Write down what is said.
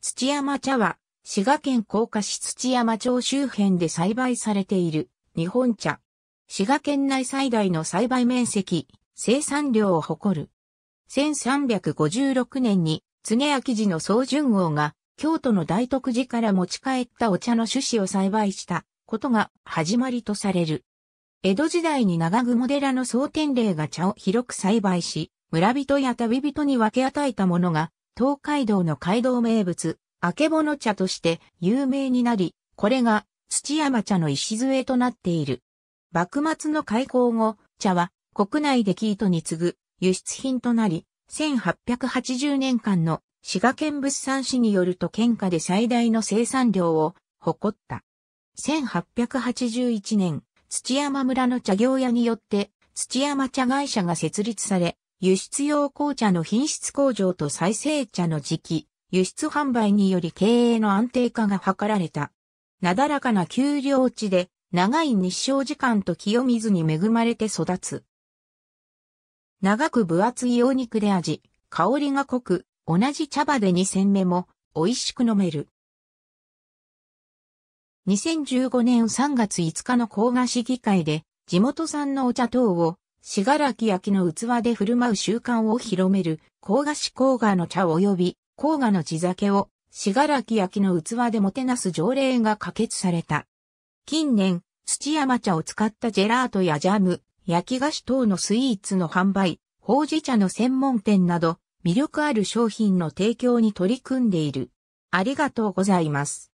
土山茶は、滋賀県甲賀市土山町周辺で栽培されている日本茶。滋賀県内最大の栽培面積、生産量を誇る。1356年に、常明寺の総順王が、京都の大徳寺から持ち帰ったお茶の種子を栽培したことが始まりとされる。江戸時代に長雲寺の総天霊が茶を広く栽培し、村人や旅人に分け与えたものが東海道の街道名物、あけぼの茶として有名になり、これが土山茶の礎となっている。幕末の開港後、茶は国内で生糸に次ぐ輸出品となり、1880年間の滋賀県物産市によると県下で最大の生産量を誇った。1881年、土山村の茶業屋によって土山茶会社が設立され、輸出用紅茶の品質向上と再生茶の時期、輸出販売により経営の安定化が図られた。なだらかな丘陵地で、長い日照時間と清水に恵まれて育つ。長く分厚いお肉で味、香りが濃く、同じ茶葉で2煎目も美味しく飲める。2015年3月5日の甲賀市議会で地元産のお茶等を信楽焼の器で振る舞う習慣を広める、甲菓子甲賀の茶及び、甲賀の地酒を、信楽焼の器でもてなす条例が可決された。近年、土山茶を使ったジェラートやジャム、焼き菓子等のスイーツの販売、ほうじ茶の専門店など、魅力ある商品の提供に取り組んでいる。ありがとうございます。